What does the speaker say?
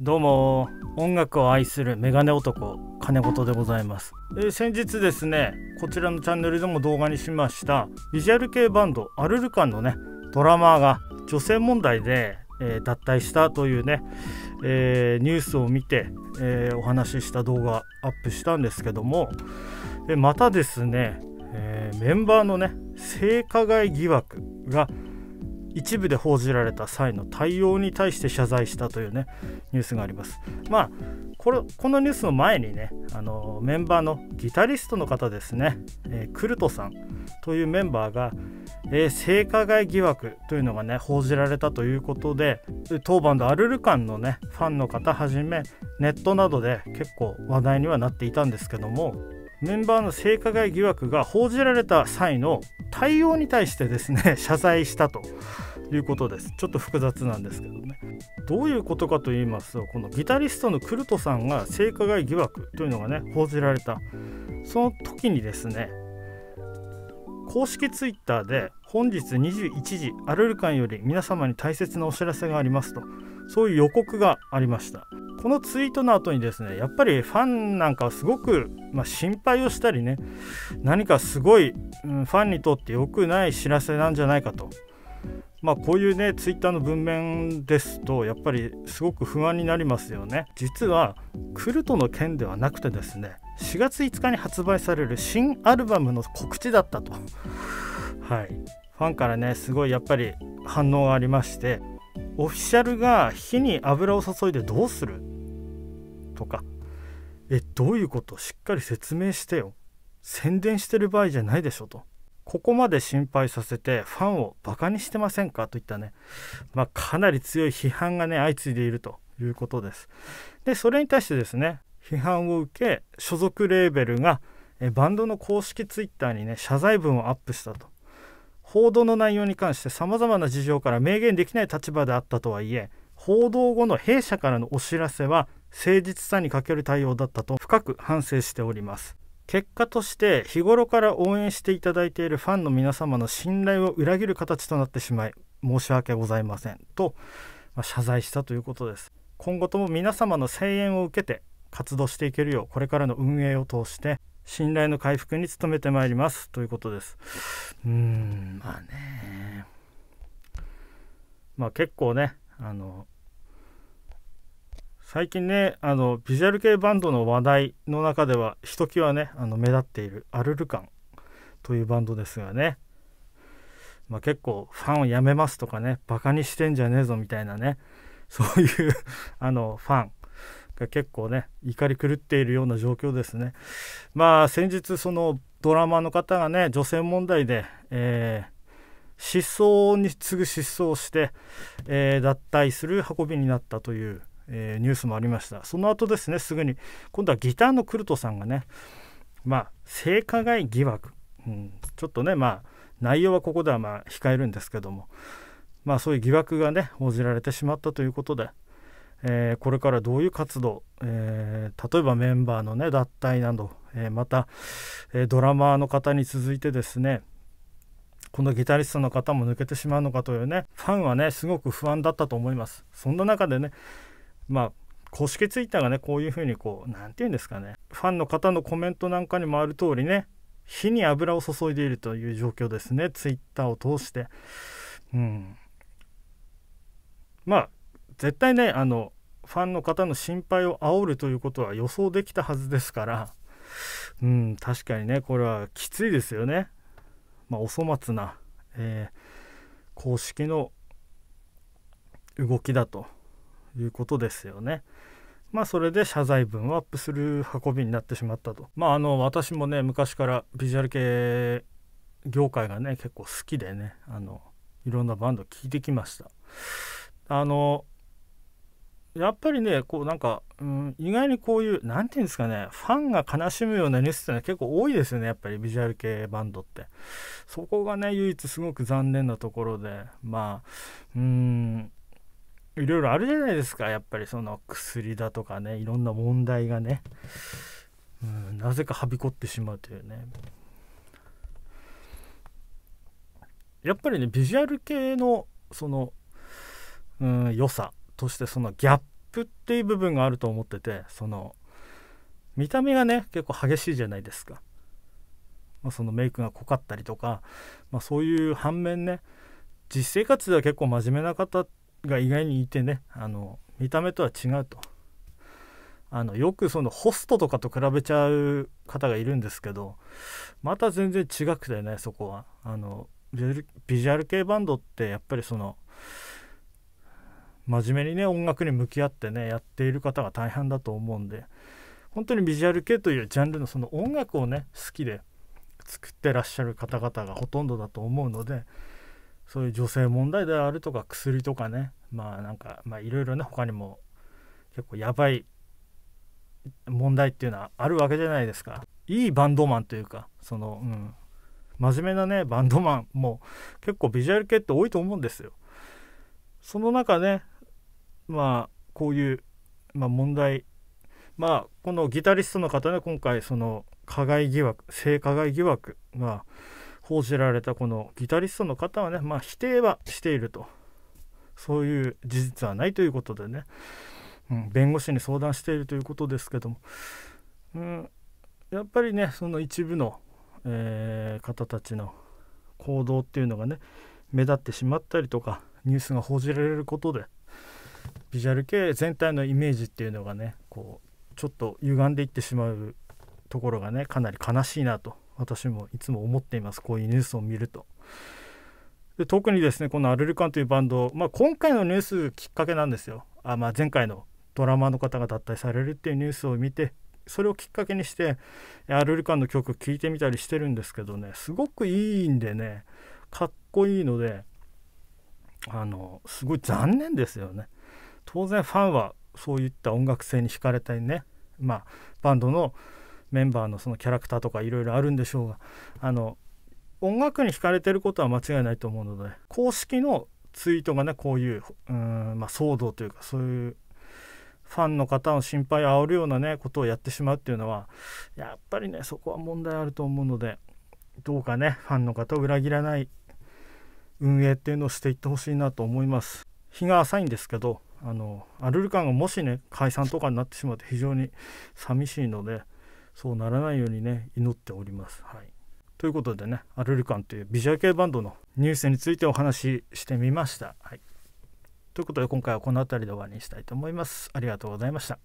どうも音楽を愛するメガネ男金事でございます、えー、先日ですねこちらのチャンネルでも動画にしましたビジュアル系バンドアルルカンのねドラマーが女性問題で、えー、脱退したというね、えー、ニュースを見て、えお話しした動画アップしたんですけども、えまたですね、えメンバーのね性加害疑惑が一部で報じられた際の対応に対して謝罪したというねニュースがあります。まあこれこのニュースの前にねあのメンバーのギタリストの方ですね、えー、クルトさんというメンバーが、えー、性加害疑惑というのがね報じられたということで当番のアルルカンのねファンの方はじめネットなどで結構話題にはなっていたんですけどもメンバーの性加害疑惑が報じられた際の対応に対してですね 謝罪したということですちょっと複雑なんですけどねどういうことかと言いますとこのギタリストのクルトさんが性加害疑惑というのがね報じられたその時にですね公式ツイッターで本日21時アルルンより皆様に大切なお知らせがありますとそういう予告がありましたこのツイートの後にですねやっぱりファンなんかはすごく、まあ、心配をしたりね何かすごい、うん、ファンにとって良くない知らせなんじゃないかと。まあこういうねツイッターの文面ですとやっぱりすごく不安になりますよね実はクルトの件ではなくてですね4月5日に発売される新アルバムの告知だったとはいファンからねすごいやっぱり反応がありましてオフィシャルが火に油を注いでどうするとかえどういうことしっかり説明してよ宣伝してる場合じゃないでしょとここまで心配させてファンをバカにしてませんかといったね、まあ、かなり強い批判がね相次いでいるということですでそれに対してですね批判を受け所属レーベルがバンドの公式ツイッターにね謝罪文をアップしたと報道の内容に関してさまざまな事情から明言できない立場であったとはいえ報道後の弊社からのお知らせは誠実さに欠ける対応だったと深く反省しております結果として日頃から応援していただいているファンの皆様の信頼を裏切る形となってしまい申し訳ございませんと、謝罪したということです今後とも皆様の声援を受けて活動していけるようこれからの運営を通して信頼の回復に努めてまいりますということですうんまあねまあ結構ねあの最近ねあのビジュアル系バンドの話題の中ではひときわねあの目立っているアルルカンというバンドですがね、まあ、結構ファンをやめますとかねバカにしてんじゃねえぞみたいなねそういうあのファンが結構ね怒り狂っているような状況ですね。まあ先日そのドラマの方がね女性問題で、えー失踪に次ぐ失踪して、えー、脱退する運びになったという、えー、ニュースもありましたその後ですねすぐに今度はギターのクルトさんがねまあ性加害疑惑、うん、ちょっとねまあ内容はここではまあ控えるんですけどもまあそういう疑惑がね報じられてしまったということでえー、これからどういう活動、えー、例えばメンバーの、ね、脱退など、えー、また、えドラマーの方に続いてですねこのギタリストの方も抜けてしまうのかというねファンはねすごく不安だったと思いますそんな中でねまあ公式ツイッターがねこういうふうにこう何て言うんですかねファンの方のコメントなんかにもある通りね火に油を注いでいるという状況ですねツイッターを通してうんまあ絶対ねあのファンの方の心配を煽るということは予想できたはずですからうん確かにねこれはきついですよね。まあ、お粗末な、えー、公式の動きだということですよね。まあそれで謝罪文をアップする運びになってしまったと。まああの私もね昔からビジュアル系業界がね結構好きでねあのいろんなバンド聴いてきました。あのやっぱりねこうなんか、うん、意外にこういう何て言うんですかねファンが悲しむようなニュースってのは結構多いですよねやっぱりビジュアル系バンドってそこがね唯一すごく残念なところでまあうんいろいろあるじゃないですかやっぱりその薬だとかねいろんな問題がね、うん、なぜかはびこってしまうというねやっぱりねビジュアル系のその、うん、良さとしてそのギャップっていう部分があると思っててその見た目がね結構激しいじゃないですか、まあ、そのメイクが濃かったりとか、まあ、そういう反面ね実生活では結構真面目な方が意外にいてねあの見た目とは違うとあのよくそのホストとかと比べちゃう方がいるんですけどまた全然違くてねそこはあのビジュアル系バンドってやっぱりその真面目にね音楽に向き合ってねやっている方が大半だと思うんで本当にビジュアル系というジャンルのその音楽をね好きで作ってらっしゃる方々がほとんどだと思うのでそういう女性問題であるとか薬とかねまあなんかまあいろいろね他にも結構やばい問題っていうのはあるわけじゃないですかいいバンドマンというかその、うん、真面目なねバンドマンも結構ビジュアル系って多いと思うんですよその中ねまあこういう、まあ、問題まあこのギタリストの方ね今回その加害疑惑性加害疑惑が報じられたこのギタリストの方はね、まあ、否定はしているとそういう事実はないということでね、うん、弁護士に相談しているということですけども、うん、やっぱりねその一部の、えー、方たちの行動っていうのがね目立ってしまったりとかニュースが報じられることでビジュアル系全体のイメージっていうのがねこうちょっと歪んでいってしまうところがねかなり悲しいなと私もいつも思っていますこういうニュースを見ると。で特にですねこのアルルカンというバンド、まあ、今回のニュースきっかけなんですよ。あまあ、前回のドラマの方が脱退されるっていうニュースを見てそれをきっかけにしてアルルカンの曲聴いてみたりしてるんですけどねすごくいいんでねかっこいいのであのすごい残念ですよね。当然ファンはそういった音楽性に惹かれたりね、まあ、バンドのメンバーのそのキャラクターとかいろいろあるんでしょうがあの音楽に惹かれてることは間違いないと思うので公式のツイートがねこういううん、まあ、騒動というかそういうファンの方の心配を煽るようなねことをやってしまうっていうのはやっぱりねそこは問題あると思うのでどうかねファンの方を裏切らない運営っていうのをしていってほしいなと思います日が浅いんですけどあのアルルカンがもしね解散とかになってしまって非常に寂しいのでそうならないようにね祈っております。はい、ということでねアルルカンというビジュアル系バンドのニュースについてお話ししてみました。はい、ということで今回はこの辺りで終わりにしたいと思います。ありがとうございました。